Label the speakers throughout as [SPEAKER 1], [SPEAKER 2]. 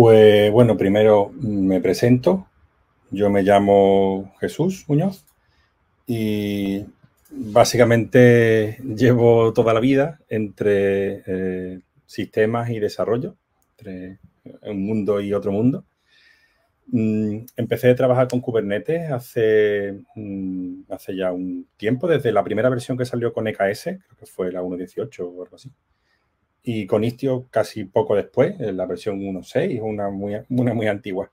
[SPEAKER 1] Pues bueno, primero me presento. Yo me llamo Jesús Muñoz y básicamente llevo toda la vida entre eh, sistemas y desarrollo, entre un mundo y otro mundo. Mm, empecé a trabajar con Kubernetes hace, mm, hace ya un tiempo, desde la primera versión que salió con EKS, creo que fue la 1.18 o algo así y con Istio casi poco después, en la versión 1.6, una muy, una muy antigua.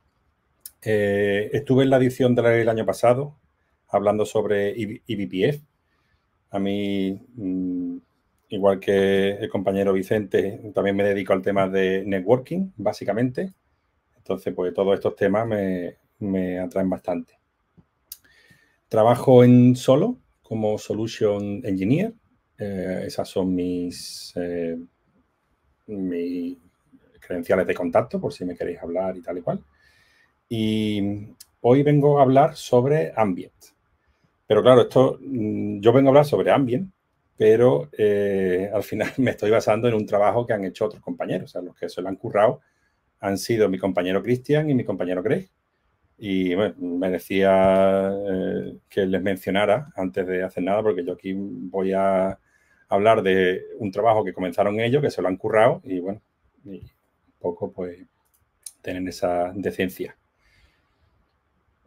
[SPEAKER 1] Eh, estuve en la edición del e año pasado hablando sobre IBPF. A mí, mm, igual que el compañero Vicente, también me dedico al tema de networking, básicamente. Entonces, pues todos estos temas me, atraen bastante. Trabajo en solo como Solution Engineer. Eh, esas son mis... Eh, mis credenciales de contacto por si me queréis hablar y tal y cual. Y hoy vengo a hablar sobre Ambient. Pero claro, esto, mm, yo vengo a hablar sobre Ambient, pero eh, al final me estoy basando en un trabajo que han hecho otros compañeros. O sea, los que se lo han currado han sido mi compañero Cristian y mi compañero Greg. Y me decía eh, que les mencionara antes de hacer nada, porque yo aquí voy a hablar de un trabajo que comenzaron ellos, que se lo han currado y bueno, poco pues tener esa decencia.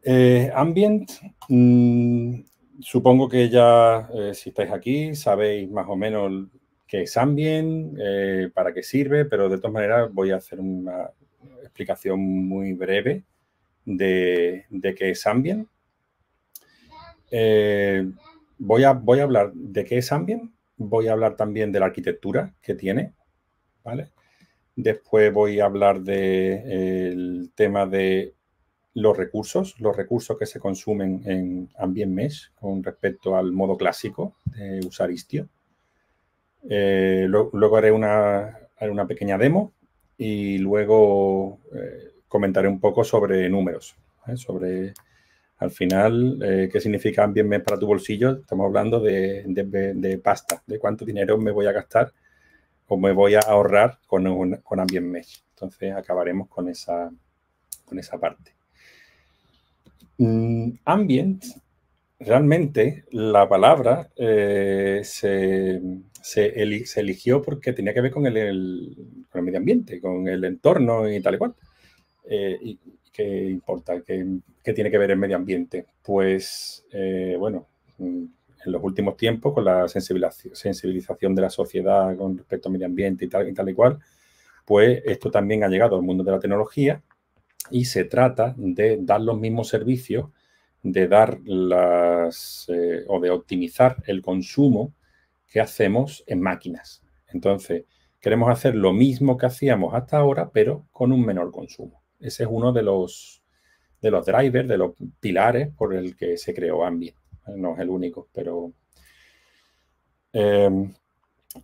[SPEAKER 1] Eh, ambient, mm, supongo que ya eh, si estáis aquí sabéis más o menos qué es Ambient, eh, para qué sirve, pero de todas maneras voy a hacer una explicación muy breve de, de qué es Ambient. Voy a, voy, a, hablar de qué es Ambient, voy a hablar también de la arquitectura que tiene, ¿vale? Después voy a hablar del eh, tema de los recursos, los recursos que se consumen en Ambient Mesh con respecto al modo clásico de usar Istio. Eh, luego haré una, pequeña demo y luego eh, comentaré un poco sobre números, sobre al final, eh, ¿qué significa bien para tu bolsillo? Estamos hablando de, pasta, de cuánto dinero me voy a gastar o me voy a ahorrar con, un, Ambient Mesh. Entonces acabaremos con esa, con esa parte. Ambiente, mm, ambient, realmente la palabra eh, se, se, se, eligió porque tenía que ver con el, medio ambiente, con el entorno y tal y cual. Eh, ¿Qué importa? ¿Qué, tiene que ver el medio ambiente? Pues, eh, bueno, mm, en los últimos tiempos, con la sensibilización de la sociedad con respecto al medio ambiente y tal y, tal y cual, pues esto también ha llegado al mundo de la tecnología y se trata de dar los mismos servicios, de dar las eh, o de optimizar el consumo que hacemos en máquinas. Entonces, queremos hacer lo mismo que hacíamos hasta ahora, pero con un menor consumo. Ese es uno de los, de los drivers, de los pilares por el que se creó Ambient. No es el único, pero eh,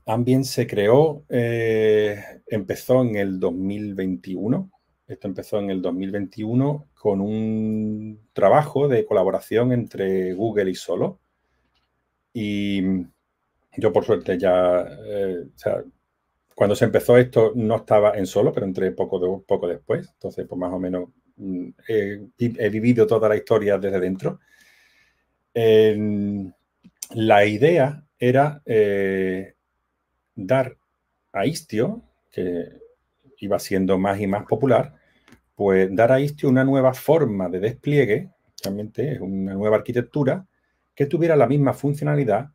[SPEAKER 1] Ambient se creó, eh, empezó en el 2021. Esto empezó en el 2021 con un trabajo de colaboración entre Google y Solo. Y yo por suerte ya eh, cuando se empezó esto no estaba en solo, pero entré poco, poco después. Entonces, pues más o menos mm, he vivido toda la historia desde dentro. la idea era eh, dar a Istio, que iba siendo más y más popular, pues dar a Istio una nueva forma de despliegue, realmente es una nueva arquitectura, que tuviera la misma funcionalidad,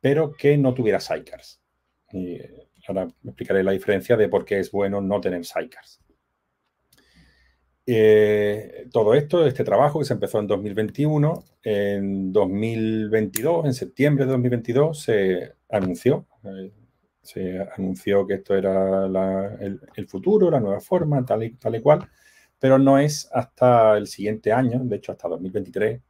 [SPEAKER 1] pero que no tuviera sidecars. Eh, Ahora explicaré la diferencia de por qué es bueno no tener sidecars. Eh, todo esto, este trabajo que se empezó en 2021, en 2022, en septiembre de 2022, se anunció, eh, se anunció que esto era el, el, futuro, la nueva forma, tal y, tal y cual, pero no es hasta el siguiente año, de hecho hasta 2023,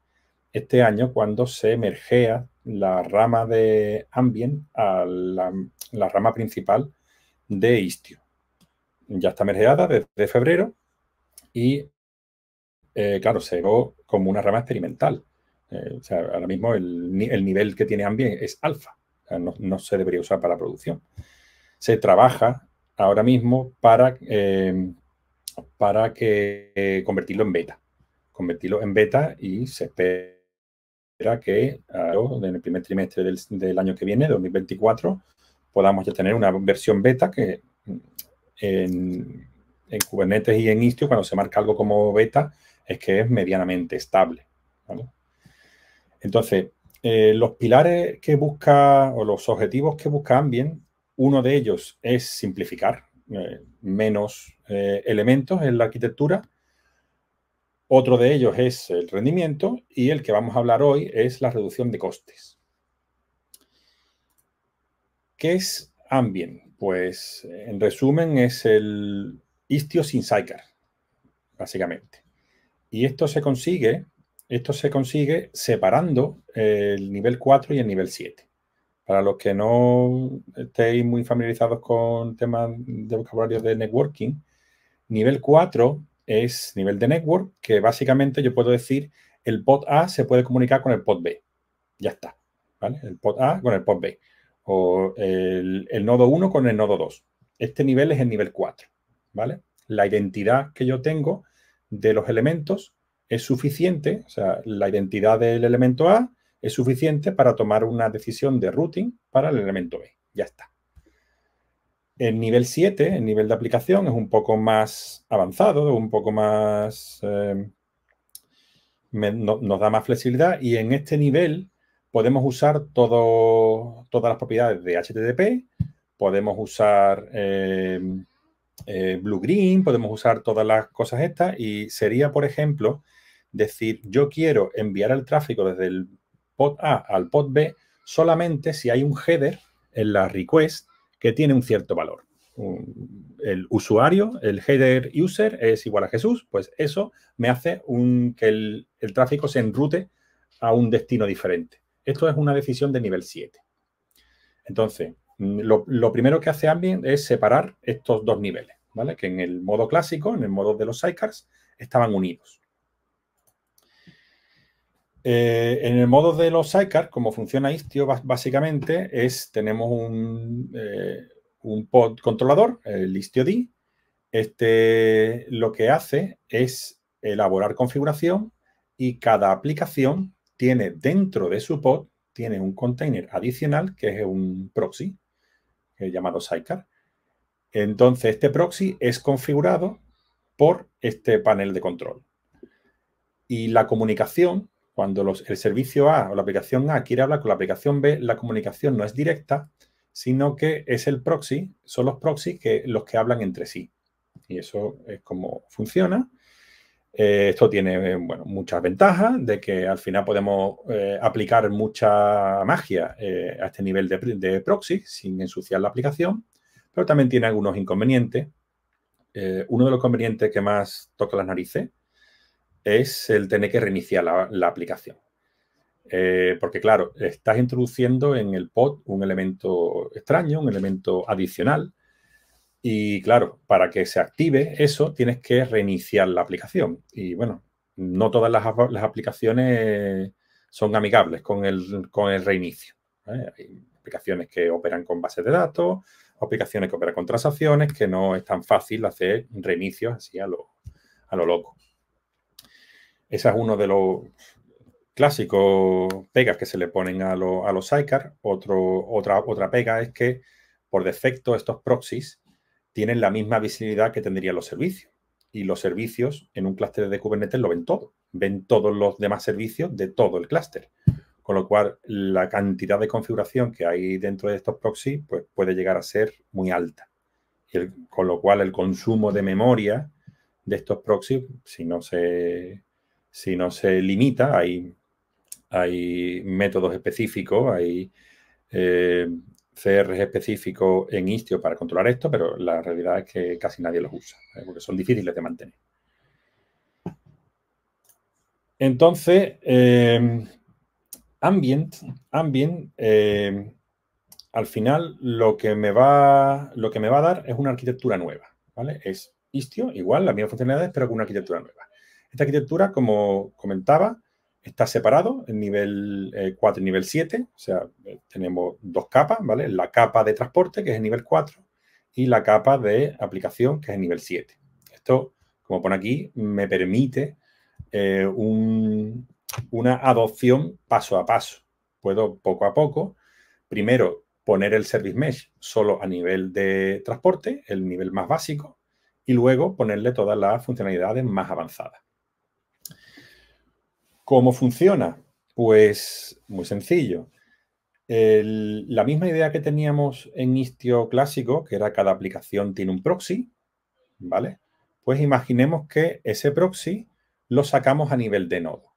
[SPEAKER 1] este año cuando se mergea la rama de Ambient a la, rama principal de Istio. Ya está mergeada desde febrero y, eh, claro, se ve como una rama experimental. Eh, o sea, ahora mismo el, nivel que tiene Ambient es alfa. no, se debería usar para producción. Se trabaja ahora mismo para, eh, para que, convertirlo en beta. Convertirlo en beta y se que en el primer trimestre del, año que viene, 2024, podamos ya tener una versión beta que mm, en, en Kubernetes y en Istio, cuando se marca algo como beta, es que es medianamente estable. Entonces, eh, los pilares que busca o los objetivos que busca Ambient, uno de ellos es simplificar eh, menos eh, elementos en la arquitectura otro de ellos es el rendimiento y el que vamos a hablar hoy es la reducción de costes. ¿Qué es Ambien? Pues en resumen es el Istio sin básicamente. Y esto se consigue, esto se consigue separando el nivel 4 y el nivel 7. Para los que no estéis muy familiarizados con temas de vocabulario de networking, nivel 4 es nivel de network, que básicamente yo puedo decir el pod A se puede comunicar con el pod B. Ya está. ¿vale? El pod A con el pod B. O el, nodo 1 con el nodo 2. Este nivel es el nivel 4. ¿vale? La identidad que yo tengo de los elementos es suficiente, o sea, la identidad del elemento A es suficiente para tomar una decisión de routing para el elemento B. Ya está. El nivel 7, el nivel de aplicación, es un poco más avanzado, un poco más... Eh, nos da más flexibilidad y en este nivel podemos usar todas las propiedades de HTTP, podemos usar eh, eh, Blue Green, podemos usar todas las cosas estas y sería, por ejemplo, decir yo quiero enviar el tráfico desde el pod A al pod B solamente si hay un header en la request que tiene un cierto valor. El usuario, el header user es igual a Jesús, pues eso me hace un, que el, tráfico se enrute a un destino diferente. Esto es una decisión de nivel 7. Entonces, mm, lo, primero que hace Ambient es separar estos dos niveles, ¿vale? Que en el modo clásico, en el modo de los sidecars, estaban unidos. Eh, en el modo de los sidecar, como funciona Istio básicamente, es tenemos un, eh, un pod controlador, el IstioD. Este lo que hace es elaborar configuración y cada aplicación tiene dentro de su pod, tiene un container adicional que es un proxy eh, llamado sidecar. Entonces, este proxy es configurado por este panel de control. Y la comunicación cuando el servicio A o la aplicación A quiere hablar con la aplicación B, la comunicación no es directa, sino que es el proxy, son los proxys que, los que hablan entre sí. Y eso es como funciona. Eh, esto tiene muchas ventajas de que al final podemos eh, aplicar mucha magia eh, a este nivel de, de, proxy sin ensuciar la aplicación, pero también tiene algunos inconvenientes. uno de los inconvenientes que más toca las narices es el tener que reiniciar la, aplicación. Eh, porque claro, estás introduciendo en el pod un elemento extraño, un elemento adicional. Y claro, para que se active eso, tienes que reiniciar la aplicación. Y bueno, no todas las, aplicaciones son amigables con el, reinicio. ¿eh? Hay aplicaciones que operan con bases de datos, aplicaciones que operan con transacciones, que no es tan fácil hacer reinicios así a a lo loco. Ese es uno de los clásicos pegas que se le ponen a, los sidecar. otra, otra pega es que por defecto estos proxies tienen la misma visibilidad que tendrían los servicios. Y los servicios en un clúster de Kubernetes lo ven todo. Ven todos los demás servicios de todo el clúster. Con lo cual, la cantidad de configuración que hay dentro de estos proxies pues, puede llegar a ser muy alta. Y con lo cual, el consumo de memoria de estos proxies, si no se si no se limita, hay, métodos específicos, hay eh, CR específicos en Istio para controlar esto, pero la realidad es que casi nadie los usa, ¿eh? porque son difíciles de mantener. Entonces, eh, Ambient, ambient al final lo que, me va, lo que me va a dar es una arquitectura nueva, ¿vale? Es Istio, igual, las mismas funcionalidades, pero con una arquitectura nueva. Esta arquitectura, como comentaba, está separado en nivel 4 eh, y nivel 7, o sea, eh, tenemos dos capas, ¿vale? La capa de transporte, que es el nivel 4, y la capa de aplicación, que es el nivel 7. Esto, como pone aquí, me permite eh, una adopción paso a paso. Puedo poco a poco, primero, poner el Service Mesh solo a nivel de transporte, el nivel más básico, y luego ponerle todas las funcionalidades más avanzadas. ¿Cómo funciona? Pues muy sencillo. la misma idea que teníamos en Istio clásico, que era cada aplicación tiene un proxy, ¿vale? Pues imaginemos que ese proxy lo sacamos a nivel de nodo.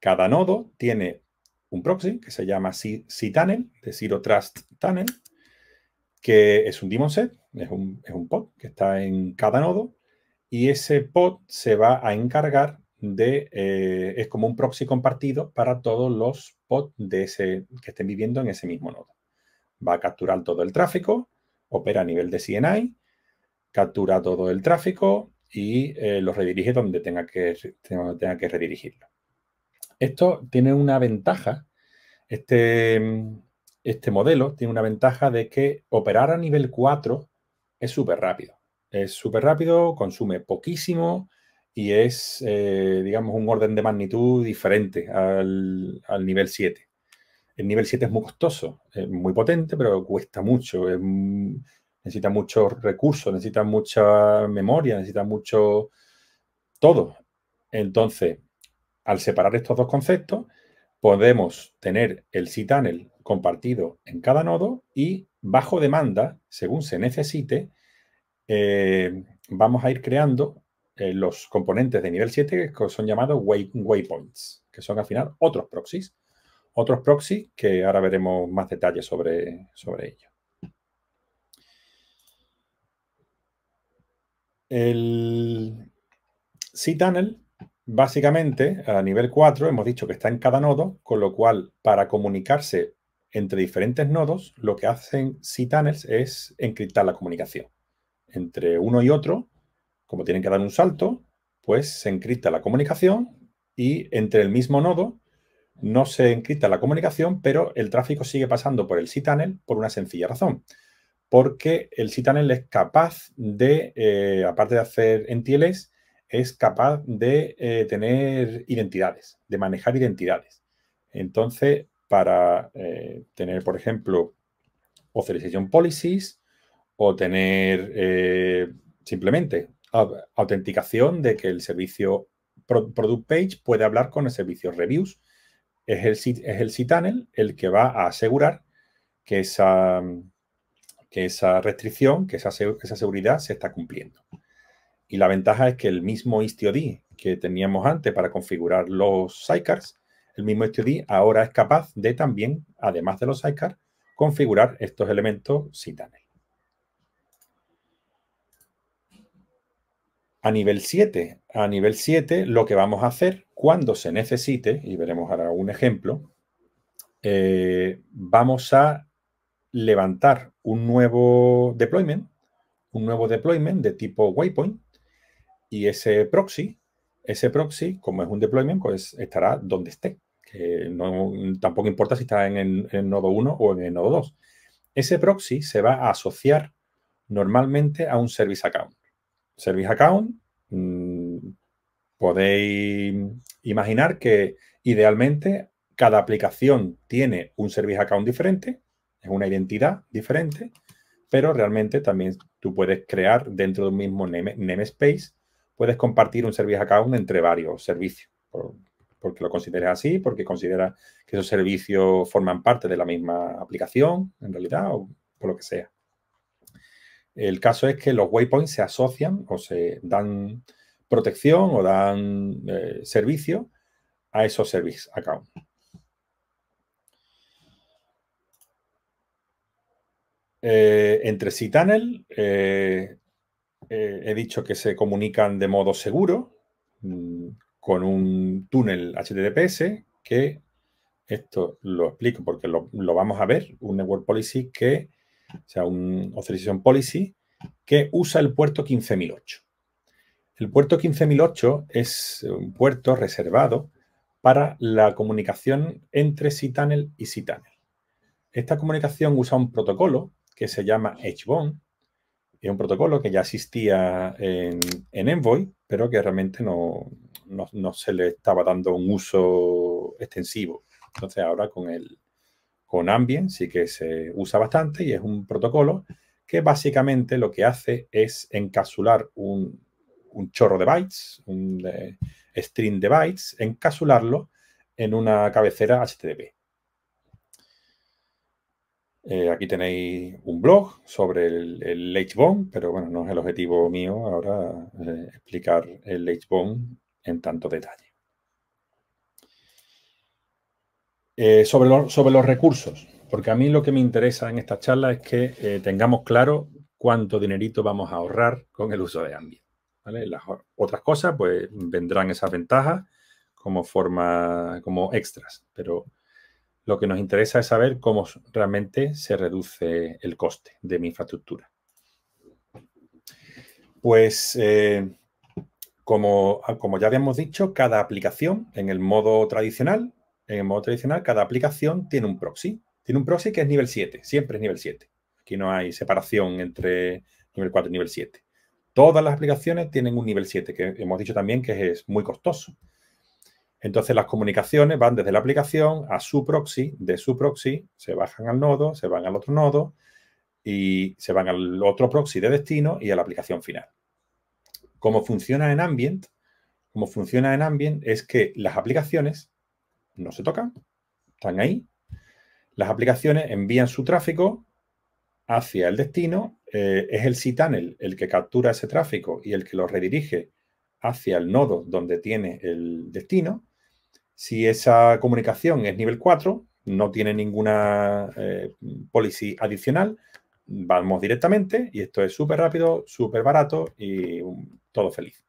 [SPEAKER 1] Cada nodo tiene un proxy que se llama C-Tunnel, de Zero Trust Tunnel, que es un daemon set, es un pod que está en cada nodo, y ese pod se va a encargar de, eh, es como un proxy compartido para todos los pods que estén viviendo en ese mismo nodo. Va a capturar todo el tráfico, opera a nivel de CNI, captura todo el tráfico y eh, lo redirige donde tenga que, tenga que redirigirlo. Esto tiene una ventaja, este, este modelo tiene una ventaja de que operar a nivel 4 es súper rápido. Es súper rápido, consume poquísimo, y es, eh, digamos, un orden de magnitud diferente al, nivel 7. El nivel 7 es muy costoso, es muy potente, pero cuesta mucho. necesita muchos recursos, necesita mucha memoria, necesita mucho todo. Entonces, al separar estos dos conceptos, podemos tener el C-Tunnel compartido en cada nodo y bajo demanda, según se necesite, eh, vamos a ir creando eh, los componentes de nivel 7 que son llamados waypoints, que son al final otros proxies. Otros proxies que ahora veremos más detalles sobre, sobre ello. El c básicamente, a nivel 4, hemos dicho que está en cada nodo, con lo cual, para comunicarse entre diferentes nodos, lo que hacen C-Tunnels es encriptar la comunicación. Entre uno y otro, como tienen que dar un salto, pues se encripta la comunicación y entre el mismo nodo no se encripta la comunicación, pero el tráfico sigue pasando por el c por una sencilla razón. Porque el c es capaz de, eh, aparte de hacer NTLS, es capaz de eh, tener identidades, de manejar identidades. Entonces, para eh, tener, por ejemplo, authorization policies o tener simplemente autenticación de que el servicio Product Page puede hablar con el servicio Reviews. Es el, es el el que va a asegurar que esa, que esa restricción, que esa, esa, seguridad se está cumpliendo. Y la ventaja es que el mismo D que teníamos antes para configurar los sidecars, el mismo D ahora es capaz de también, además de los sidecars, configurar estos elementos CTANEL. a nivel 7. A nivel 7 lo que vamos a hacer cuando se necesite, y veremos ahora un ejemplo, eh, vamos a levantar un nuevo deployment, un nuevo deployment de tipo waypoint, y ese proxy, ese proxy, como es un deployment, pues estará donde esté. tampoco importa si está en el, en el nodo 1 o en el nodo 2. Ese proxy se va a asociar normalmente a un service account. Service Account, mm, podéis imaginar que idealmente cada aplicación tiene un Service Account diferente, es una identidad diferente, pero realmente también tú puedes crear dentro de un mismo namespace, puedes compartir un Service Account entre varios servicios, porque lo consideres así, porque consideras que esos servicios forman parte de la misma aplicación, en realidad, o por lo que sea. El caso es que los waypoints se asocian o se dan protección o dan eh, servicio a esos service account. Eh, entre sí, tunnel eh, he dicho que se comunican de modo seguro mm, con un túnel HTTPS que, esto lo explico porque lo vamos a ver, un Network Policy que o sea, un Authorization Policy, que usa el puerto 15008. El puerto 15008 es un puerto reservado para la comunicación entre CTANEL y CTANEL. Esta comunicación usa un protocolo que se llama HBON, es un protocolo que ya existía en, Envoy, pero que realmente no, no, se le estaba dando un uso extensivo. Entonces ahora con el, con Ambient sí que se usa bastante y es un protocolo que básicamente lo que hace es encapsular un, chorro de bytes, un eh, string de bytes, encapsularlo en una cabecera HTTP. Eh, aquí tenéis un blog sobre el, el pero bueno, no es el objetivo mío ahora eh, explicar el HBOM en tanto detalle. Eh, sobre, los recursos, porque a mí lo que me interesa en esta charla es que eh, tengamos claro cuánto dinerito vamos a ahorrar con el uso de Ambient. Las otras cosas, pues vendrán esas ventajas como forma, como extras, pero lo que nos interesa es saber cómo realmente se reduce el coste de mi infraestructura. Pues eh, como, como ya habíamos dicho, cada aplicación en el modo tradicional en el modo tradicional, cada aplicación tiene un proxy. Tiene un proxy que es nivel 7, siempre es nivel 7. Aquí no hay separación entre nivel 4 y nivel 7. Todas las aplicaciones tienen un nivel 7, que hemos dicho también que es muy costoso. Entonces las comunicaciones van desde la aplicación a su proxy, de su proxy se bajan al nodo, se van al otro nodo y se van al otro proxy de destino y a la aplicación final. Cómo funciona en Ambient, como funciona en Ambient es que las aplicaciones no se tocan, están ahí. Las aplicaciones envían su tráfico hacia el destino, eh, es el c el que captura ese tráfico y el que lo redirige hacia el nodo donde tiene el destino. Si esa comunicación es nivel 4, no tiene ninguna eh, policy adicional, vamos directamente y esto es súper rápido, súper barato y um, todo feliz.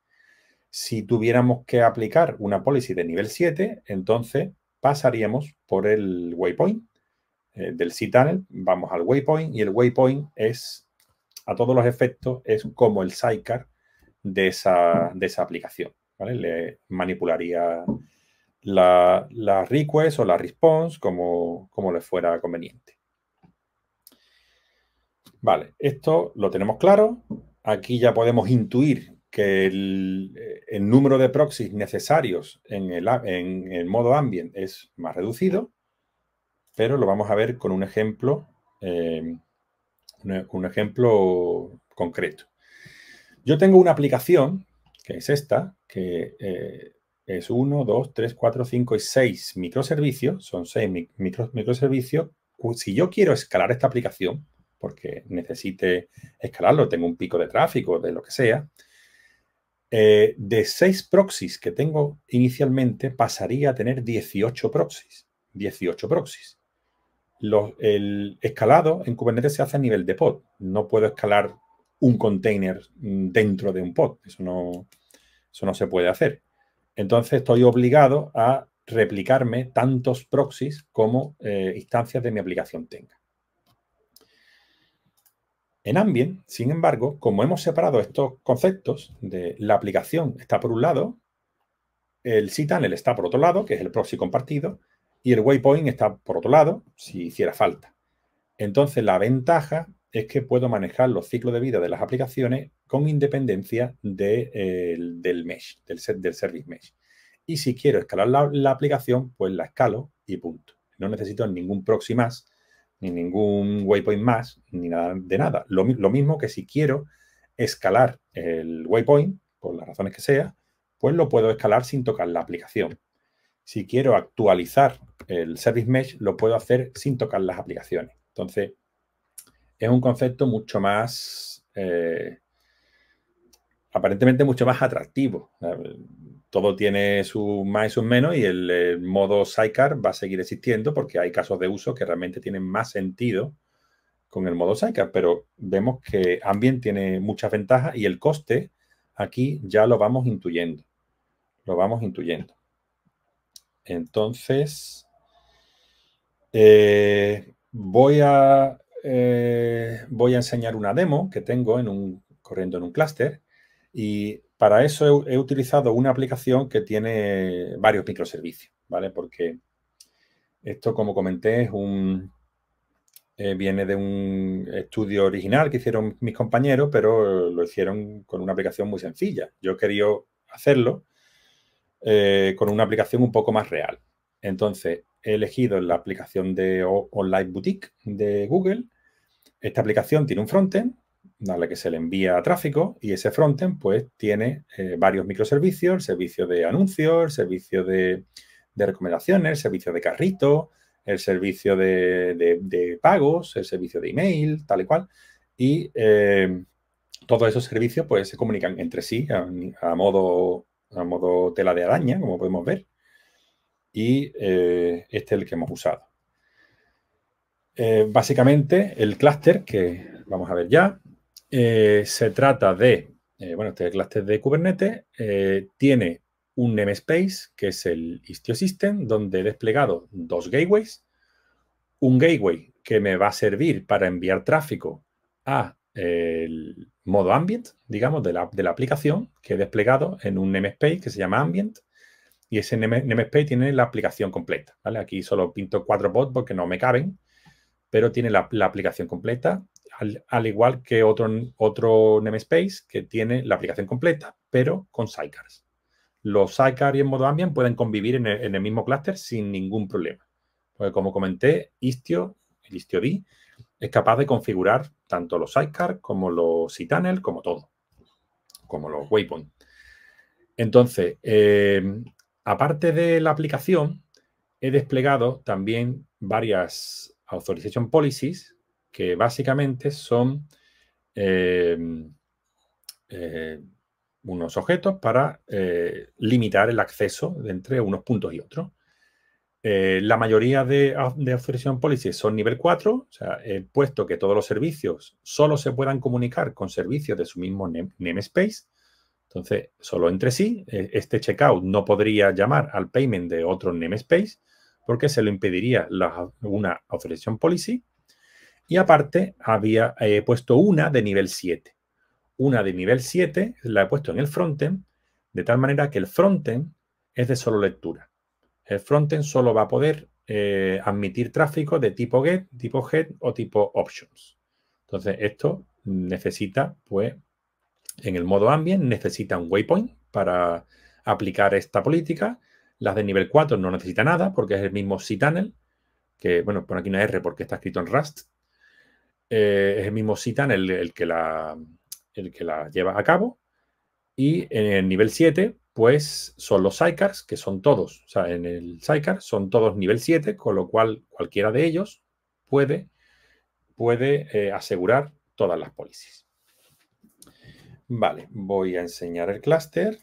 [SPEAKER 1] Si tuviéramos que aplicar una policy de nivel 7, entonces pasaríamos por el waypoint eh, del c vamos al waypoint y el waypoint es, a todos los efectos, es como el sidecar de esa, aplicación. Le manipularía la, request o la response como, como le fuera conveniente. Vale, esto lo tenemos claro. Aquí ya podemos intuir que eh, el, número de proxies necesarios en el, en modo ambient es más reducido, pero lo vamos a ver con un ejemplo, em, ejemplo concreto. Yo tengo una aplicación, que es esta, que eh, es 1, 2, 3, 4, 5 y 6 microservicios, son seis microservicios. Si yo quiero escalar esta aplicación, porque necesite escalarlo, tengo un pico de tráfico, de lo que sea, eh, de seis proxies que tengo inicialmente, pasaría a tener 18 proxies. 18 proxies. el escalado en Kubernetes se hace a nivel de pod. No puedo escalar un container mm, dentro de un pod. Eso no, eso no se puede hacer. Entonces estoy obligado a replicarme tantos proxies como eh, instancias de mi aplicación tenga. En Ambient, sin embargo, como hemos separado estos conceptos de la aplicación está por un lado, el cTunnel está por otro lado, que es el proxy compartido, y el waypoint está por otro lado, si hiciera falta. Entonces, la ventaja es que puedo manejar los ciclos de vida de las aplicaciones con independencia eh, del mesh, del, set del service mesh. Y si quiero escalar la aplicación, pues la escalo y punto. No necesito ningún proxy más ni ningún waypoint más, ni nada de nada. Lo, mismo que si quiero escalar el waypoint, por las razones que sea, pues lo puedo escalar sin tocar la aplicación. Si quiero actualizar el Service Mesh, lo puedo hacer sin tocar las aplicaciones. Entonces, es un concepto mucho más eh, aparentemente mucho más atractivo. Eh, todo tiene su más y sus menos y el, modo sidecar va a seguir existiendo porque hay casos de uso que realmente tienen más sentido con el modo sidecar, pero vemos que Ambient tiene muchas ventajas y el coste aquí ya lo vamos intuyendo. Lo vamos intuyendo. Entonces, eh, voy, a, eh, voy a enseñar una demo que tengo corriendo en un clúster y para eso he, utilizado una aplicación que tiene varios microservicios, ¿vale? Porque esto, como comenté, es un, eh, viene de un estudio original que hicieron mis compañeros, pero lo hicieron con una aplicación muy sencilla. Yo quería hacerlo eh, con una aplicación un poco más real. Entonces, he elegido la aplicación de Online Boutique de Google. Esta aplicación tiene un frontend a la que se le envía a tráfico y ese frontend pues tiene eh, varios microservicios, servicio de anuncios, el servicio de, recomendaciones, recomendaciones, servicio de carrito, el servicio de, pagos, el servicio de email, tal y cual. Y eh, todos esos servicios pues se comunican entre sí a, modo, a modo tela de araña, como podemos ver. Y eh, este es el que hemos usado. básicamente el clúster que vamos a ver ya, eh, se trata de, eh, bueno, este clúster de Kubernetes eh, tiene un namespace, que es el Istio System, donde he desplegado dos gateways. Un gateway que me va a servir para enviar tráfico a el modo ambient, digamos, de la, de la aplicación que he desplegado en un namespace que se llama ambient. Y ese namespace tiene la aplicación completa. ¿vale? Aquí solo pinto cuatro bots porque no me caben, pero tiene la, la aplicación completa al, igual que otro, otro namespace que tiene la aplicación completa, pero con sidecars. Los sidecars y en modo ambient pueden convivir en el, mismo clúster sin ningún problema. Porque como comenté, Istio, el IstioD, es capaz de configurar tanto los sidecars como los c-tunnel, como todo, como los waypoint. Entonces, eh, aparte de la aplicación, he desplegado también varias authorization policies que básicamente son eh, eh, unos objetos para eh, limitar el acceso entre unos puntos y otros. la mayoría de, de Authorization Policies son nivel 4, o sea, puesto que todos los servicios solo se puedan comunicar con servicios de su mismo namespace, entonces solo entre sí, este checkout no podría llamar al payment de otro namespace porque se lo impediría una Authorization Policy y aparte había eh, puesto una de nivel 7. Una de nivel 7 la he puesto en el frontend, de tal manera que el frontend es de solo lectura. El frontend solo va a poder eh, admitir tráfico de tipo get, tipo head o tipo options. Entonces, esto necesita, pues, en el modo ambient, necesita un waypoint para aplicar esta política. Las de nivel 4 no necesita nada porque es el mismo c-tunnel, que, bueno, pone aquí una R porque está escrito en Rust, eh, es el mismo Citan el, el, que la, el que la lleva a cabo. Y en el nivel 7, pues son los SCICARs, que son todos. O sea, en el sidecar son todos nivel 7, con lo cual cualquiera de ellos puede, puede eh, asegurar todas las policies. Vale, voy a enseñar el clúster.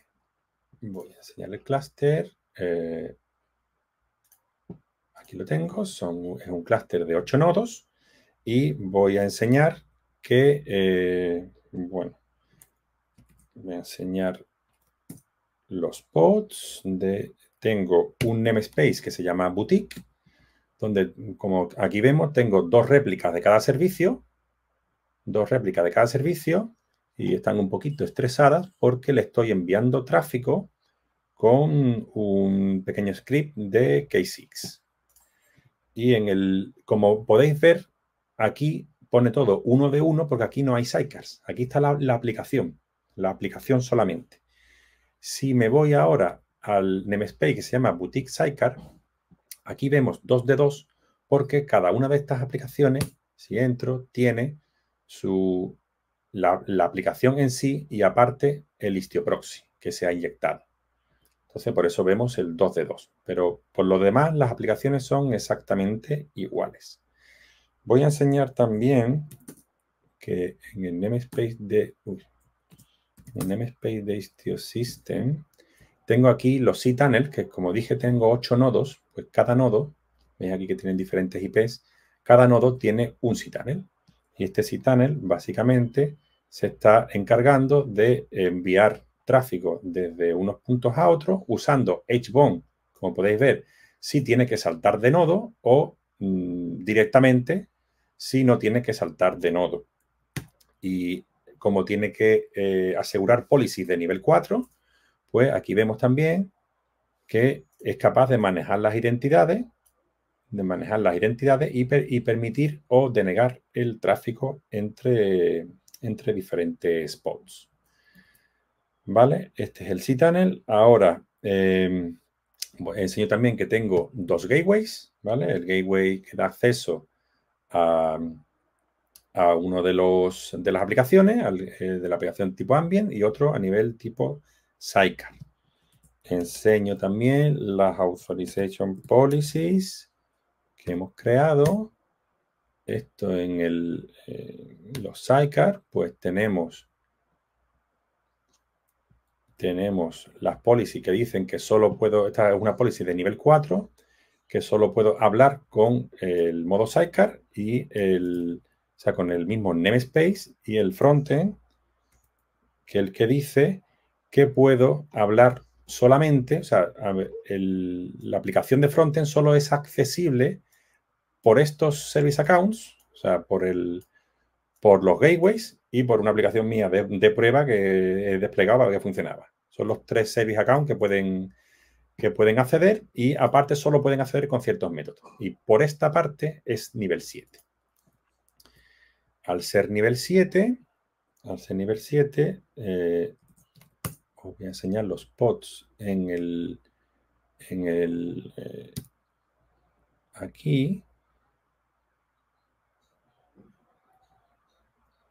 [SPEAKER 1] Voy a enseñar el clúster. Eh, aquí lo tengo. Son, es un clúster de 8 nodos y voy a enseñar que, eh, bueno, voy a enseñar los pods. De, tengo un namespace que se llama boutique, donde, como aquí vemos, tengo dos réplicas de cada servicio, dos réplicas de cada servicio, y están un poquito estresadas porque le estoy enviando tráfico con un pequeño script de K6. Y en el, como podéis ver, Aquí pone todo uno de uno porque aquí no hay sidecars. Aquí está la, aplicación, la aplicación solamente. Si me voy ahora al namespace que se llama Boutique Sycar, aquí vemos dos de dos porque cada una de estas aplicaciones, si entro, tiene su, la, aplicación en sí y aparte el Proxy que se ha inyectado. Entonces, por eso vemos el 2 de 2. Pero por lo demás, las aplicaciones son exactamente iguales. Voy a enseñar también que en el namespace de, en el namespace de Istio tengo aquí los c que como dije tengo ocho nodos, pues cada nodo, veis aquí que tienen diferentes IPs, cada nodo tiene un c Y este c básicamente se está encargando de enviar tráfico desde unos puntos a otros usando HBOM. Como podéis ver, si tiene que saltar de nodo o mm, directamente si no tiene que saltar de nodo. Y como tiene que eh, asegurar policies de nivel 4, pues aquí vemos también que es capaz de manejar las identidades, de manejar las identidades y, permitir o denegar el tráfico entre, entre diferentes spots. ¿Vale? Este es el c Ahora, em, enseño también que tengo dos gateways, ¿vale? El gateway que da acceso a, uno de, los, de las aplicaciones, eh, de la aplicación tipo Ambient y otro a nivel tipo Sidecar. Enseño también las Authorization Policies que hemos creado. Esto en el, eh, los Sidecar, pues tenemos tenemos las policies que dicen que solo puedo, esta es una policy de nivel 4, que solo puedo hablar con el modo sidecar y el, o sea, con el mismo namespace y el frontend, que el que dice que puedo hablar solamente, o sea, la aplicación de frontend solo es accesible por estos service accounts, o sea, por, el, por los gateways y por una aplicación mía de, prueba que he desplegado para que funcionaba. Son los tres service accounts que pueden que pueden acceder y aparte solo pueden acceder con ciertos métodos. Y por esta parte es nivel 7. Al ser nivel 7, al ser nivel 7, eh, os voy a enseñar los pods en el, en el eh, aquí.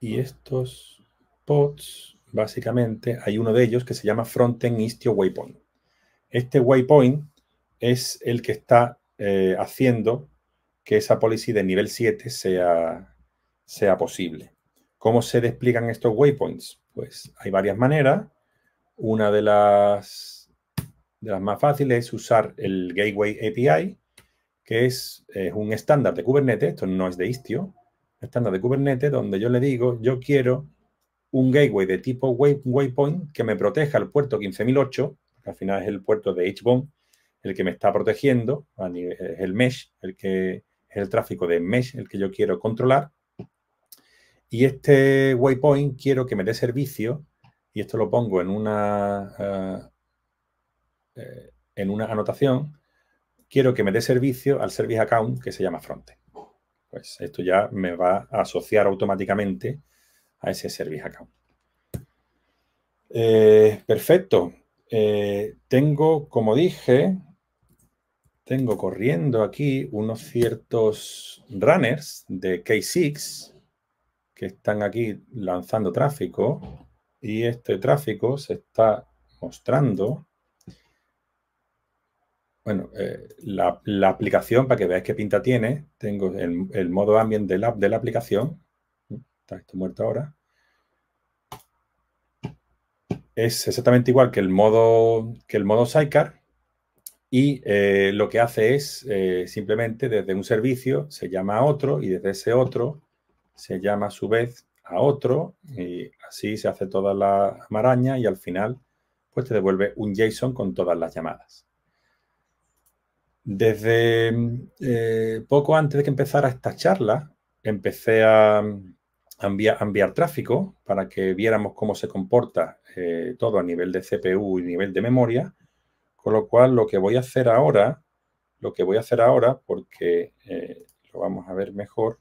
[SPEAKER 1] Y estos pods, básicamente, hay uno de ellos que se llama Frontend Istio Waypoint. Este waypoint es el que está eh, haciendo que esa policy de nivel 7 sea, sea posible. ¿Cómo se despliegan estos waypoints? Pues hay varias maneras. Una de las, de las más fáciles es usar el Gateway API, que es, es un estándar de Kubernetes, esto no es de Istio, estándar de Kubernetes, donde yo le digo, yo quiero un gateway de tipo waypoint que me proteja el puerto 15008 al final es el puerto de HBON el que me está protegiendo, es el mesh, el que es el tráfico de mesh, el que yo quiero controlar. Y este waypoint quiero que me dé servicio, y esto lo pongo en una, eh, eh, en una anotación, quiero que me dé servicio al service account que se llama Frontend. Pues esto ya me va a asociar automáticamente a ese service account. Eh, perfecto. Eh, tengo, como dije, tengo corriendo aquí unos ciertos runners de K6 que están aquí lanzando tráfico y este tráfico se está mostrando. Bueno, eh, la, aplicación, para que veáis qué pinta tiene, tengo el, modo ambient de la aplicación. Mm, está esto muerto ahora es exactamente igual que el modo, que el modo y eh, lo que hace es eh, simplemente desde un servicio se llama a otro y desde ese otro se llama a su vez a otro y así se hace toda la maraña y al final pues te devuelve un JSON con todas las llamadas. Desde eh, poco antes de que empezara esta charla, empecé a, enviar, tráfico para que viéramos cómo se comporta eh, todo a nivel de CPU y nivel de memoria. Con lo cual, lo que voy a hacer ahora, lo que voy a hacer ahora, porque eh, lo vamos a ver mejor,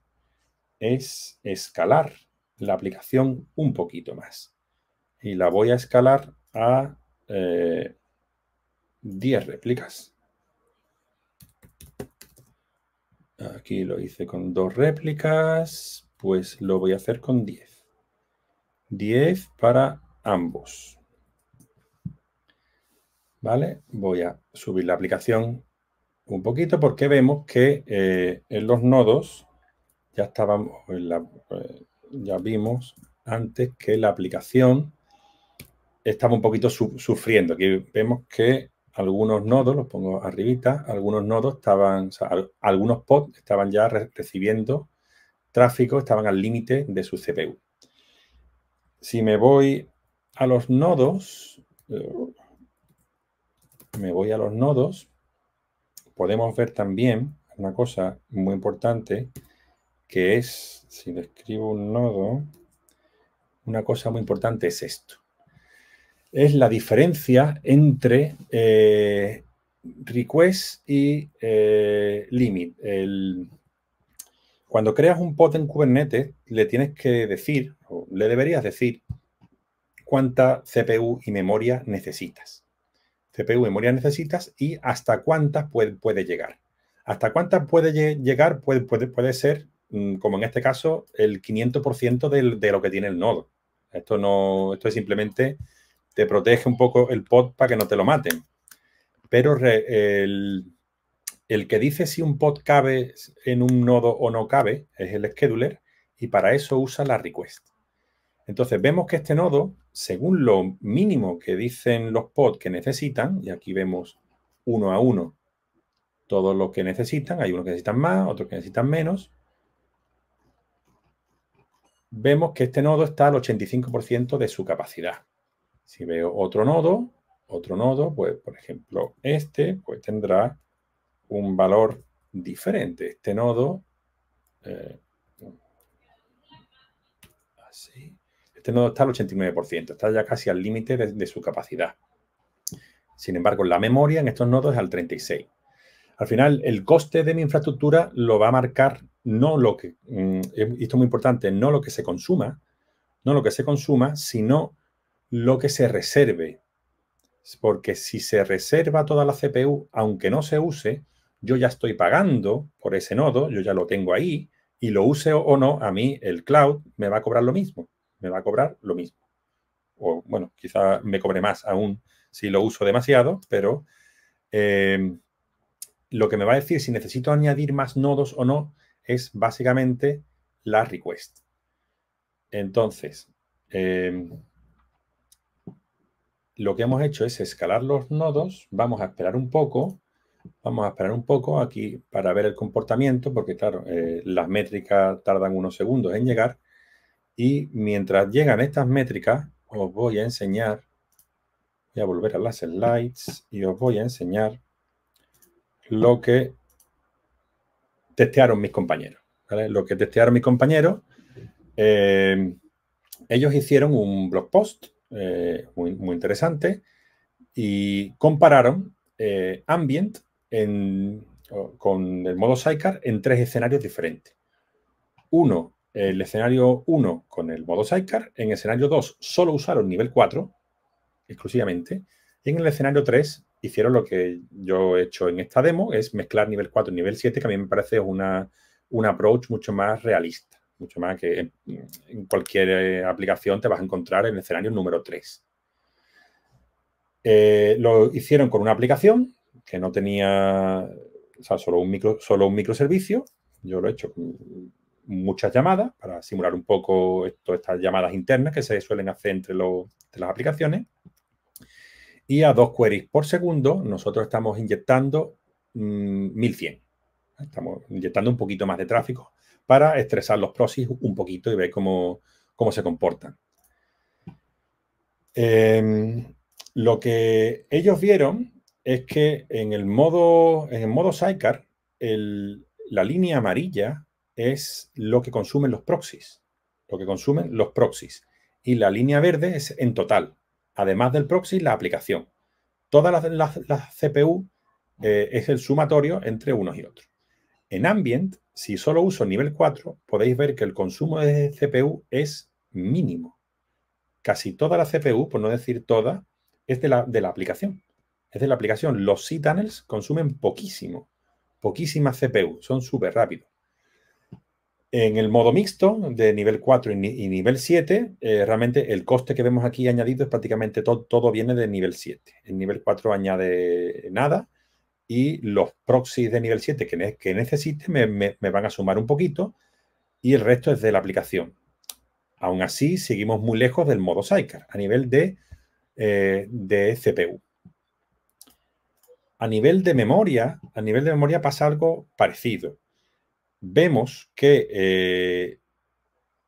[SPEAKER 1] es escalar la aplicación un poquito más. Y la voy a escalar a 10 eh, réplicas. Aquí lo hice con dos réplicas. Pues lo voy a hacer con 10. 10 para ambos. ¿Vale? Voy a subir la aplicación un poquito porque vemos que eh, en los nodos ya estábamos, eh, ya vimos antes que la aplicación estaba un poquito sufriendo. Aquí vemos que algunos nodos, los pongo arribita, algunos nodos estaban, algunos pods estaban ya recibiendo tráfico estaban al límite de su CPU. Si me voy a los nodos, eh, me voy a los nodos, podemos ver también una cosa muy importante, que es, si escribo un nodo, una cosa muy importante es esto. Es la diferencia entre eh, request y eh, limit. Cuando creas un pod en Kubernetes, le tienes que decir, o le deberías decir, cuánta CPU y memoria necesitas. CPU y memoria necesitas y hasta cuántas puede, llegar. Hasta cuántas puede llegar puede, puede, puede ser, mm, como en este caso, el 500% de lo que tiene el nodo. Esto, no, esto es simplemente te protege un poco el pod para que no te lo maten. Pero el, el que dice si un pod cabe en un nodo o no cabe es el scheduler y para eso usa la request. Entonces vemos que este nodo, según lo mínimo que dicen los pods que necesitan, y aquí vemos uno a uno todos los que necesitan, hay unos que necesitan más, otros que necesitan menos, vemos que este nodo está al 85% de su capacidad. Si veo otro nodo, otro nodo, pues por ejemplo este, pues tendrá un valor diferente. Este nodo, eh, así, este nodo está al 89%, está ya casi al límite de, de su capacidad. Sin embargo, la memoria en estos nodos es al 36. Al final, el coste de mi infraestructura lo va a marcar no lo que, mm, esto es muy importante, no lo que se consuma, no lo que se consuma, sino lo que se reserve. Porque si se reserva toda la CPU, aunque no se use, yo ya estoy pagando por ese nodo, yo ya lo tengo ahí, y lo use o no, a mí el cloud me va a cobrar lo mismo, me va a cobrar lo mismo. O bueno, quizá me cobre más aún si lo uso demasiado, pero em, lo que me va a decir si necesito añadir más nodos o no es básicamente la request. Entonces, em, lo que hemos hecho es escalar los nodos, vamos a esperar un poco Vamos a esperar un poco aquí para ver el comportamiento, porque claro, eh, las métricas tardan unos segundos en llegar. Y mientras llegan estas métricas, os voy a enseñar, voy a volver a las slides y os voy a enseñar lo que testearon mis compañeros. Lo que testearon mis compañeros, eh, ellos hicieron un blog post eh, muy, interesante y compararon Ambient con el modo sidecar en tres escenarios diferentes. Uno, el escenario 1 con el modo sidecar, en el escenario 2 solo usaron nivel 4 exclusivamente, y en el escenario 3 hicieron lo que yo he hecho en esta demo, es mezclar nivel 4 y nivel 7, que a mí me parece una, un approach mucho más realista, mucho más que en, cualquier eh, aplicación te vas a encontrar en el escenario número 3. Eh, lo hicieron con una aplicación que no tenía, o sea, solo un, micro, solo un microservicio. Yo lo he hecho con muchas llamadas para simular un poco estas llamadas internas que se suelen hacer entre, las aplicaciones. Y a dos queries por segundo, nosotros estamos inyectando 1100. Mm, estamos inyectando un poquito más de tráfico para estresar los proxies un poquito y ver cómo, se comportan. Em, lo que ellos vieron es que en el modo, en modo sidecar, la línea amarilla es lo que consumen los proxies, lo que consumen los proxies. Y la línea verde es en total, además del proxy, la aplicación. Todas las, CPU eh, es el sumatorio entre unos y otros. En Ambient, si solo uso nivel 4, podéis ver que el consumo de CPU es mínimo. Casi toda la CPU, por no decir toda, es de la, de la aplicación es de la aplicación. Los C-Tunnels consumen poquísimo, poquísima CPU, son súper rápidos. En el modo mixto de nivel 4 y, nivel 7, eh, realmente el coste que vemos aquí añadido es prácticamente todo. todo viene de nivel 7. El nivel 4 añade nada y los proxies de nivel 7 que, necesite me, van a sumar un poquito y el resto es de la aplicación. Aún así, seguimos muy lejos del modo sidecar a nivel de, eh, de CPU. A nivel de memoria, a nivel de memoria pasa algo parecido. Vemos que eh,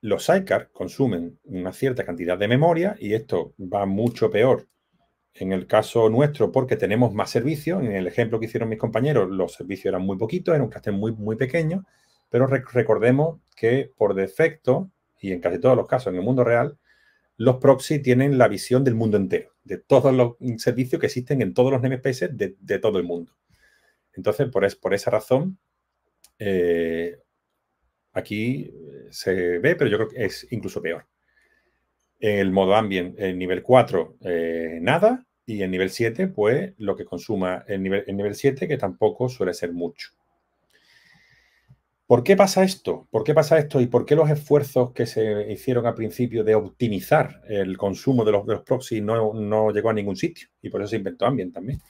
[SPEAKER 1] los sidecar consumen una cierta cantidad de memoria y esto va mucho peor en el caso nuestro porque tenemos más servicios. En el ejemplo que hicieron mis compañeros, los servicios eran muy poquitos, era un cluster muy, muy pequeño, pero recordemos que por defecto, y en casi todos los casos en el mundo real, los proxy tienen la visión del mundo entero, de todos los servicios que existen en todos los namespaces de, todo el mundo. Entonces, por, esa razón, eh, aquí eh, se ve, pero yo creo que es incluso peor. En el modo ambient, en nivel 4, eh, nada. Y en nivel 7, pues lo que consuma en nivel, el nivel 7, que tampoco suele ser mucho. ¿Por qué pasa esto? ¿Por qué pasa esto? ¿Y por qué los esfuerzos que se hicieron al principio de optimizar el consumo de los, proxys proxies no, no, llegó a ningún sitio? Y por eso se inventó Ambient también.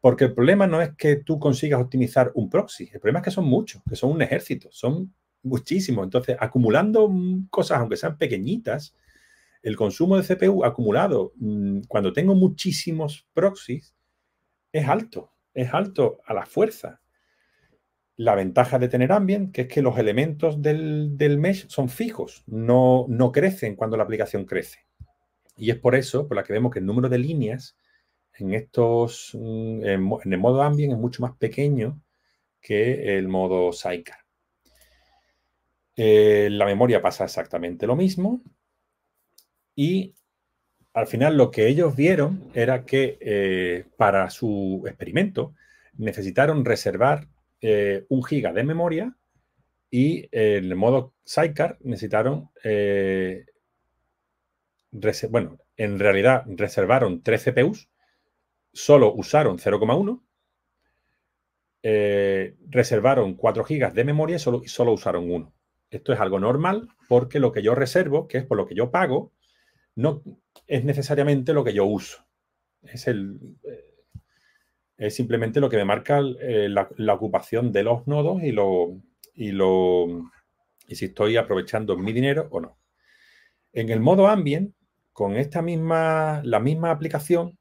[SPEAKER 1] Porque el problema no es que tú consigas optimizar un proxy, el problema es que son muchos, que son un ejército, son muchísimos. Entonces, acumulando cosas, aunque sean pequeñitas, el consumo de CPU acumulado, mm, cuando tengo muchísimos proxies, es alto, es alto a la fuerza la ventaja de tener ambient, que es que los elementos del, mesh son fijos, no, no, crecen cuando la aplicación crece. Y es por eso por la que vemos que el número de líneas en estos mm, en, el modo ambient es mucho más pequeño que el modo saika. Eh, la memoria pasa exactamente lo mismo. Y al final lo que ellos vieron era que eh, para su experimento necesitaron reservar eh, un giga de memoria y eh, en el modo sidecar necesitaron, eh, bueno, en realidad reservaron tres CPUs, solo usaron 0,1, reservaron 4 gigas de memoria y solo, solo usaron uno. Esto es algo normal porque lo que yo reservo, que es por lo que yo pago, no es necesariamente lo que yo uso. Es el, es simplemente lo que me marca eh, la, ocupación de los nodos y lo, lo si estoy aprovechando mi dinero o no. En el modo ambient, con esta misma, la misma aplicación,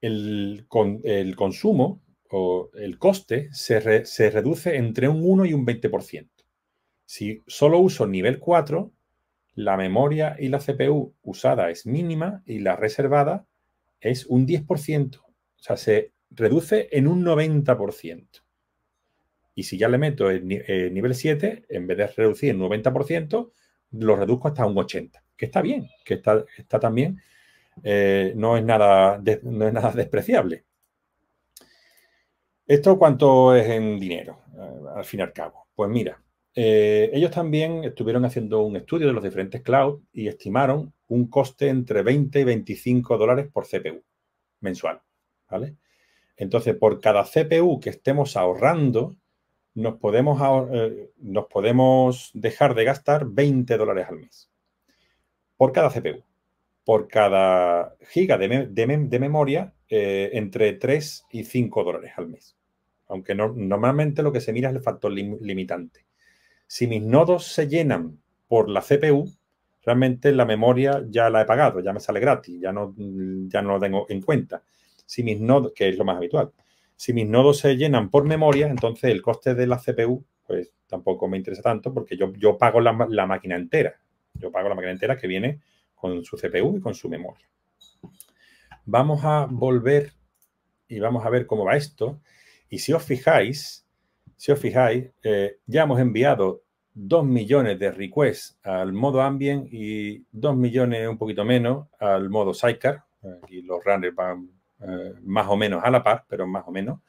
[SPEAKER 1] el, con, el consumo o el coste se, se reduce entre un 1 y un 20%. Si solo uso nivel 4, la memoria y la CPU usada es mínima y la reservada es un 10%. O sea, se reduce en un 90%. Y si ya le meto el, nivel 7, en vez de reducir en 90%, lo reduzco hasta un 80%, que está bien, que está, también, eh, no, es nada es nada despreciable. ¿Esto cuánto es en dinero, eh, al fin y al cabo? Pues mira, eh, ellos también estuvieron haciendo un estudio de los diferentes clouds y estimaron un coste entre 20 y 25 dólares por CPU mensual, ¿vale? Entonces, por cada CPU que estemos ahorrando, nos podemos, eh, dejar de gastar 20 dólares al mes. Por cada CPU. Por cada giga de, memoria, eh, entre 3 y 5 dólares al mes. Aunque normalmente lo que se mira es el factor limitante. Si mis nodos se llenan por la CPU, realmente la memoria ya la he pagado, ya me sale gratis, ya no, ya no lo tengo en cuenta. Si mis nodos, que es lo más habitual, si mis nodos se llenan por memoria, entonces el coste de la CPU, pues tampoco me interesa tanto porque yo, yo pago la, máquina entera. Yo pago la máquina entera que viene con su CPU y con su memoria. Vamos a volver y vamos a ver cómo va esto. Y si os fijáis, si os fijáis, eh, ya hemos enviado 2 millones de requests al modo ambient y 2 millones un poquito menos al modo sidecar. Aquí los runners van eh, más o menos a la par, pero más o menos.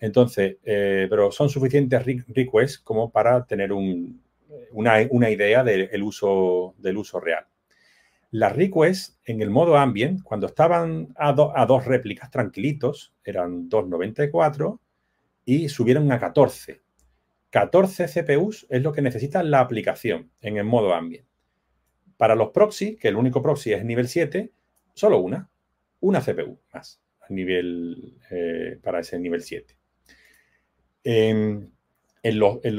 [SPEAKER 1] Entonces, eh, pero son suficientes requests como para tener una, idea del uso, del uso real. Las requests en el modo ambient, cuando estaban a, a dos réplicas tranquilitos, eran 2.94 y subieron a 14. 14 CPUs es lo que necesita la aplicación en el modo ambient. Para los proxy, que el único proxy es nivel 7, solo una, una CPU más a nivel, eh, para ese nivel 7. Em, en, los, en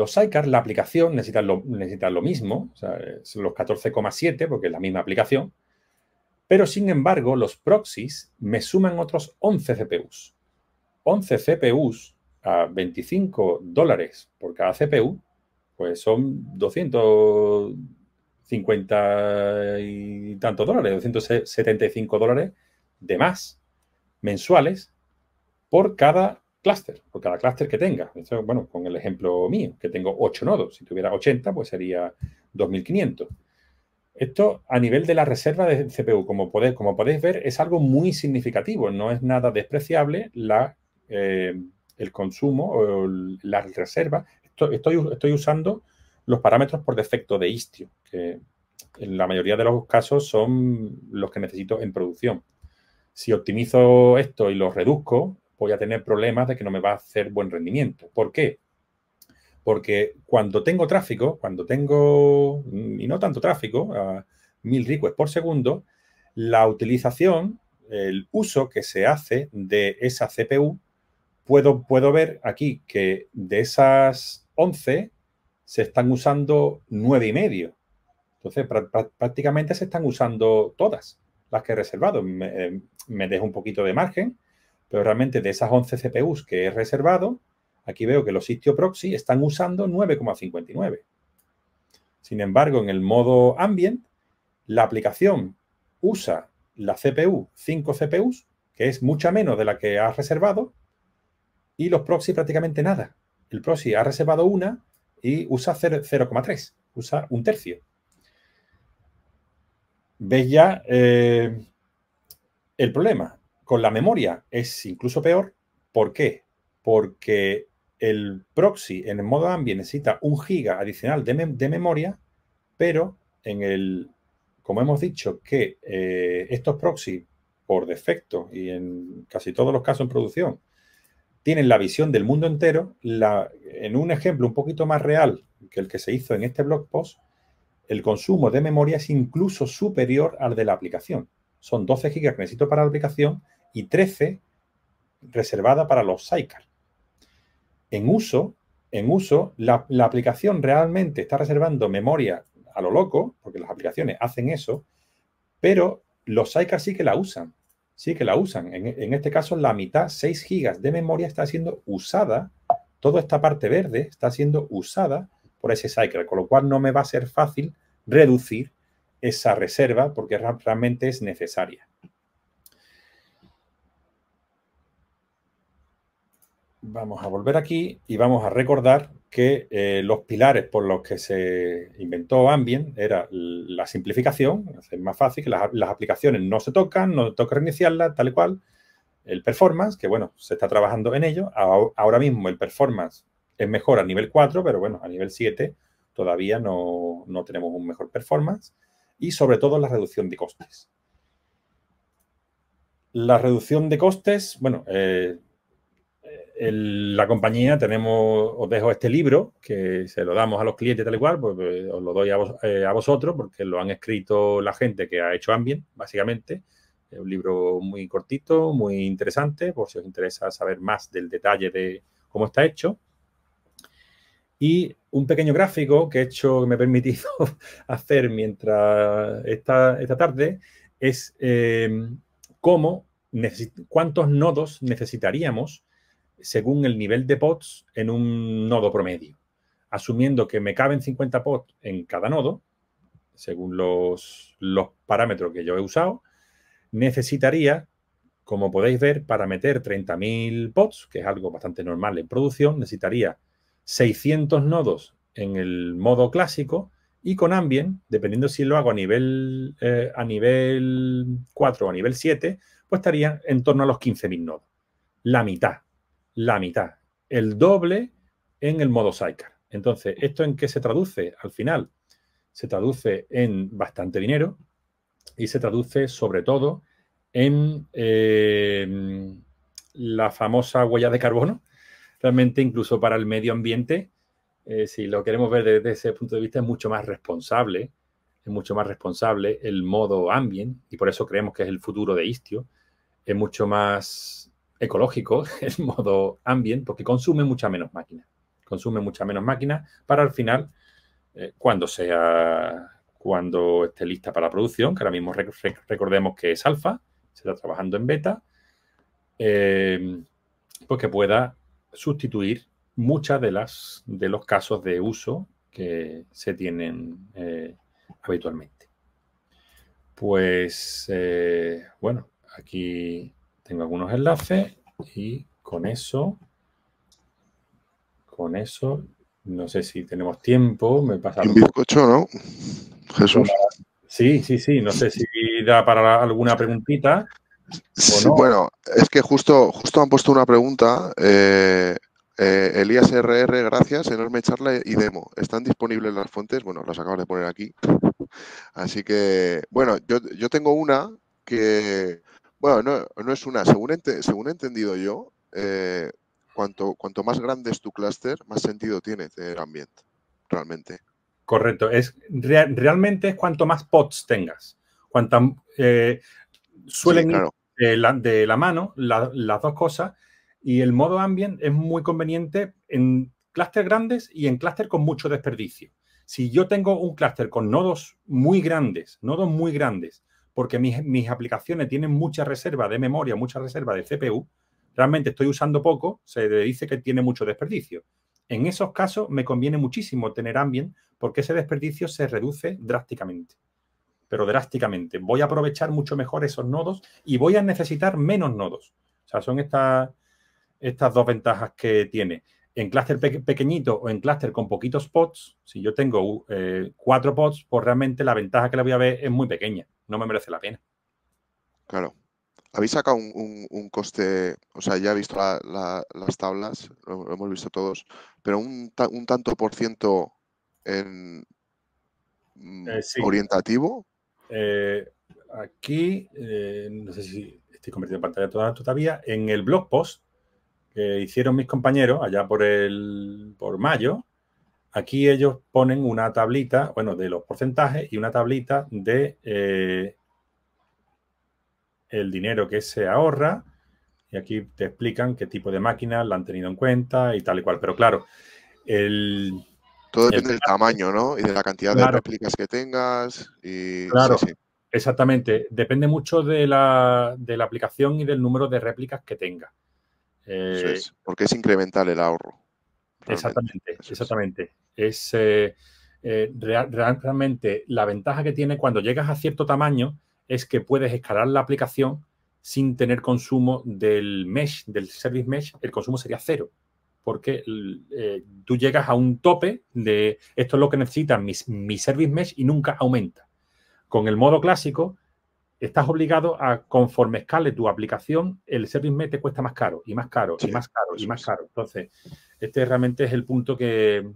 [SPEAKER 1] la aplicación necesita lo, necesita lo mismo, son los 14,7 porque es la misma aplicación, pero sin embargo los proxies me suman otros 11 CPUs. 11 CPUs a 25 dólares por cada CPU, pues son 250 y tantos dólares, 275 dólares de más mensuales por cada clúster, por cada clúster que tenga. bueno, con el ejemplo mío, que tengo 8 nodos. Si tuviera 80, pues sería 2.500. Esto a nivel de la reserva de CPU, como podéis, como podéis ver, es algo muy significativo. No es nada despreciable eh, el consumo o la reserva. estoy, estoy, usando los parámetros por defecto de Istio, que en la mayoría de los casos son los que necesito en producción si optimizo esto y lo reduzco, voy a tener problemas de que no me va a hacer buen rendimiento. ¿Por qué? Porque cuando tengo tráfico, cuando tengo, y no tanto tráfico, a mil requests por segundo, la utilización, el uso que se hace de esa CPU, puedo, puedo ver aquí que de esas 11 se están usando nueve y medio. Entonces, prácticamente se están usando todas las que he reservado. Eh, me, dejo un poquito de margen, pero realmente de esas 11 CPUs que he reservado, aquí veo que los sitios proxy están usando 9,59. Sin embargo, en el modo ambient, la aplicación usa la CPU, 5 CPUs, que es mucha menos de la que ha reservado, y los proxy prácticamente nada. El proxy ha reservado una y usa 0,3, usa un tercio ves ya eh, el problema. Con la memoria es incluso peor. ¿Por qué? Porque el proxy en el modo ambient necesita un giga adicional de, memoria, pero en el, como hemos dicho, que eh, estos proxy por defecto y en casi todos los casos en producción tienen la visión del mundo entero, en un ejemplo un poquito más real que el que se hizo en este blog post, el consumo de memoria es incluso superior al de la aplicación. Son 12 GB que necesito para la aplicación y 13 reservada para los sidecars. En uso, en uso la, aplicación realmente está reservando memoria a lo loco, porque las aplicaciones hacen eso, pero los sidecars sí que la usan. Sí que la usan. En, en este caso, la mitad, 6 GB de memoria, está siendo usada. Toda esta parte verde está siendo usada por ese cycle, con lo cual no me va a ser fácil reducir esa reserva porque realmente es necesaria. Vamos a volver aquí y vamos a recordar que eh, los pilares por los que se inventó Ambient era la simplificación, es más fácil, que las, las aplicaciones no se tocan, no toca reiniciarlas, tal y cual. El performance, que bueno, se está trabajando en ello. Ahora mismo el performance es mejor a nivel 4, pero bueno, a nivel 7 todavía no, tenemos un mejor performance y sobre todo la reducción de costes. La reducción de costes, bueno, eh, la compañía tenemos, os dejo este libro que se lo damos a los clientes tal y cual, pues, pues os lo doy a, eh, a, vosotros porque lo han escrito la gente que ha hecho Ambient, básicamente. Es un libro muy cortito, muy interesante, por si os interesa saber más del detalle de cómo está hecho. Y un pequeño gráfico que he hecho, que me he permitido hacer mientras esta, esta tarde, es eh, cuántos nodos necesitaríamos según el nivel de pods en un nodo promedio. Asumiendo que me caben 50 pods en cada nodo, según los, los parámetros que yo he usado, necesitaría, como podéis ver, para meter 30.000 pods, que es algo bastante normal en producción, necesitaría 600 nodos en el modo clásico y con Ambient, dependiendo si lo hago a nivel, eh, a nivel 4 o a nivel 7, pues estaría en torno a los 15.000 nodos. La mitad, la mitad, el doble en el modo Sidecar. Entonces, ¿esto en qué se traduce al final? Se traduce en bastante dinero y se traduce sobre todo en eh, la famosa huella de carbono, realmente incluso para el medio ambiente, eh, si lo queremos ver desde ese punto de vista, es mucho más responsable, es mucho más responsable el modo ambient, y por eso creemos que es el futuro de Istio, es mucho más ecológico el modo ambient, porque consume mucha menos máquina, consume mucha menos máquina para al final, eh, cuando sea cuando esté lista para la producción, que ahora mismo recordemos que es alfa, se está trabajando en beta, eh, pues que pueda sustituir muchas de las de los casos de uso que se tienen eh, habitualmente. Pues eh, bueno, aquí tengo algunos enlaces y con eso, con eso, no sé si tenemos tiempo,
[SPEAKER 2] me pasa. Un ¿no? Jesús.
[SPEAKER 1] Sí, sí, sí, no sé si da para alguna preguntita.
[SPEAKER 2] Bueno, es que justo, justo han puesto una pregunta. Eh, eh Elías RR, gracias, enorme charla y demo. ¿Están disponibles las fuentes? Bueno, las acabas de poner aquí. Así que, bueno, yo, tengo una que, bueno, no, no es una. Según, he entendido yo, eh, cuanto, cuanto más grande es tu clúster, más sentido tiene el ambiente, realmente.
[SPEAKER 1] Correcto. Es, realmente es cuanto más pods tengas. Eh, suelen de la, mano, las dos cosas. Y el modo ambient es muy conveniente en clústeres grandes y en clústeres con mucho desperdicio. Si yo tengo un clúster con nodos muy grandes, nodos muy grandes, porque mis, mis, aplicaciones tienen mucha reserva de memoria, mucha reserva de CPU, realmente estoy usando poco, se dice que tiene mucho desperdicio. En esos casos me conviene muchísimo tener Ambient porque ese desperdicio se reduce drásticamente pero drásticamente. Voy a aprovechar mucho mejor esos nodos y voy a necesitar menos nodos. O sea, son estas, estas dos ventajas que tiene. En clúster pequeñito o en clúster con poquitos pods, si yo tengo uh, eh, cuatro pods, pues realmente la ventaja que le voy a ver es muy pequeña. No me merece la pena.
[SPEAKER 2] Claro. Habéis sacado un, coste, o sea, ya he visto las tablas, lo, hemos visto todos, pero un, tanto por ciento en mm, eh, orientativo
[SPEAKER 1] eh, aquí, eh, no sé si estoy convirtiendo en pantalla todavía, en el blog post que hicieron mis compañeros allá por, el, por mayo, aquí ellos ponen una tablita, bueno, de los porcentajes y una tablita de eh, el dinero que se ahorra. Y aquí te explican qué tipo de máquinas la han tenido en cuenta y tal y cual. Pero claro, el, todo depende del tamaño, ¿no? Y de la cantidad de
[SPEAKER 2] réplicas que tengas.
[SPEAKER 1] Y, claro, exactamente. Depende mucho de la, de la, aplicación y del número de réplicas que tenga.
[SPEAKER 2] Eso eh, es, porque es incremental el ahorro.
[SPEAKER 1] Exactamente,
[SPEAKER 2] exactamente. Es, eh,
[SPEAKER 1] eh, realmente la ventaja que tiene cuando llegas a cierto tamaño es que puedes escalar la aplicación sin tener consumo del mesh, del service mesh, el consumo sería cero porque eh, tú llegas a un tope de esto es lo que necesita mi, service mesh y nunca aumenta. Con el modo clásico, estás obligado a, conforme escale tu aplicación, el service mesh te cuesta más caro y más caro y más caro y más caro. Entonces, este realmente es el punto que,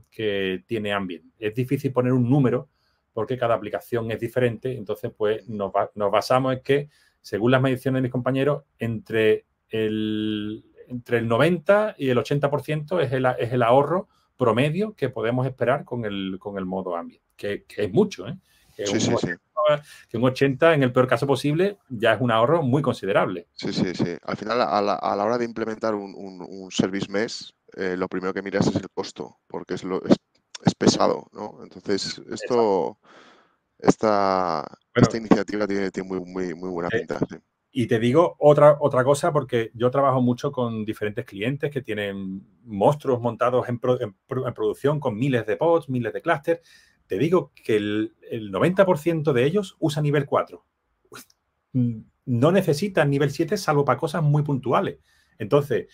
[SPEAKER 1] tiene Ambient. Es difícil poner un número porque cada aplicación es diferente, entonces pues nos basamos en que, según las mediciones de mis compañeros, entre el, entre el 90 y el 80% es el, es el ahorro promedio que podemos esperar con el, con el modo ambient, que, es mucho, ¿eh? Que, un, 80, en el peor caso posible ya es un ahorro muy considerable. Sí, sí, sí.
[SPEAKER 2] Al final, a la, hora de implementar un, un, service mes, eh, lo primero que miras es el costo, porque es, lo, es, pesado, ¿no? Entonces, esto, esta, esta iniciativa tiene, muy, muy, buena eh, pinta. Y te digo
[SPEAKER 1] otra, otra cosa porque yo trabajo mucho con diferentes clientes que tienen monstruos montados en, producción con miles de pods, miles de clústeres. Te digo que el, 90% de ellos usa nivel 4. No necesitan nivel 7 salvo para cosas muy puntuales. Entonces,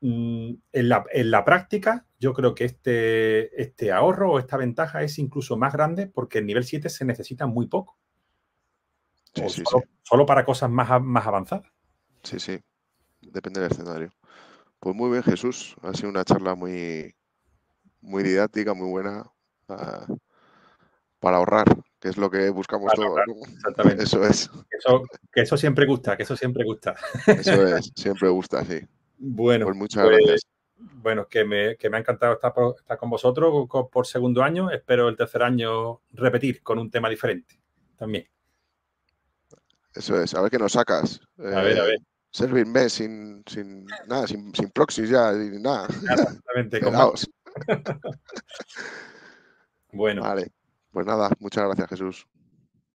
[SPEAKER 1] mm, en la, en la, práctica, yo creo que este, este ahorro o esta ventaja es incluso más grande porque el nivel 7 se necesita muy poco solo, para cosas más, avanzadas.
[SPEAKER 2] Sí, sí. Depende del escenario. Pues muy bien, Jesús. Ha sido una charla muy, muy didáctica, muy buena. Ah, para ahorrar, que es lo que buscamos todos. Exactamente. Eso es.
[SPEAKER 1] Eso, que eso siempre gusta, que eso siempre gusta.
[SPEAKER 2] Eso es, siempre gusta, sí. Bueno, pues muchas pues, gracias.
[SPEAKER 1] Bueno, que me, que me ha encantado estar, estar con vosotros por segundo año. Espero el tercer año repetir con un tema diferente también.
[SPEAKER 2] Eso es, a ver qué nos sacas. a ver, a eh, ver. Servirme sin, sin nada, sin, sin proxies ya, sin nada. Exactamente, Bueno. Vale. Pues nada, muchas gracias, Jesús.